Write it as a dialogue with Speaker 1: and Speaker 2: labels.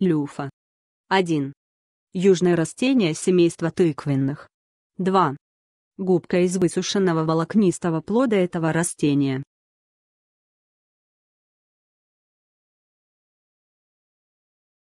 Speaker 1: Люфа. 1. Южное растение семейства тыквенных. 2. Губка из высушенного волокнистого плода этого растения.